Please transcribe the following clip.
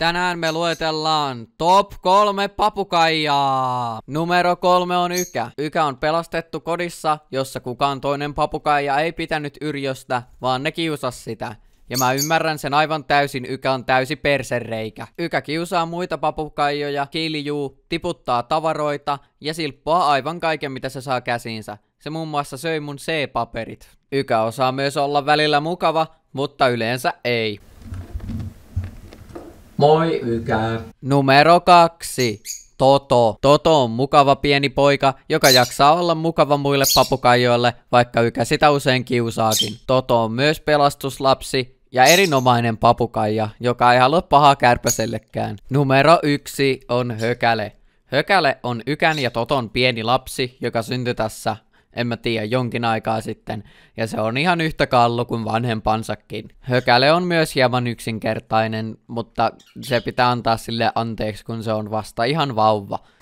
Tänään me luetellaan top kolme papukaijaa. Numero kolme on Ykä. Ykä on pelastettu kodissa, jossa kukaan toinen papukaija ei pitänyt Yrjöstä, vaan ne kiusas sitä. Ja mä ymmärrän sen aivan täysin, Ykä on täysi persereikä. Ykä kiusaa muita papukaijoja, kiljuu, tiputtaa tavaroita ja silppoa aivan kaiken mitä se saa käsiinsä. Se muun muassa söi mun C-paperit. Ykä osaa myös olla välillä mukava, mutta yleensä ei. Moi Ykä. Numero kaksi. Toto. Toto on mukava pieni poika, joka jaksaa olla mukava muille papukaijoille, vaikka Ykä sitä usein kiusaakin. Toto on myös pelastuslapsi ja erinomainen papukaija, joka ei halua pahaa kärpäsellekään. Numero yksi on Hökäle. Hökäle on Ykän ja Toton pieni lapsi, joka syntyi tässä en mä tiedä, jonkin aikaa sitten, ja se on ihan yhtä kallu kuin vanhempansakin. Hökäle on myös hieman yksinkertainen, mutta se pitää antaa sille anteeksi, kun se on vasta ihan vauva.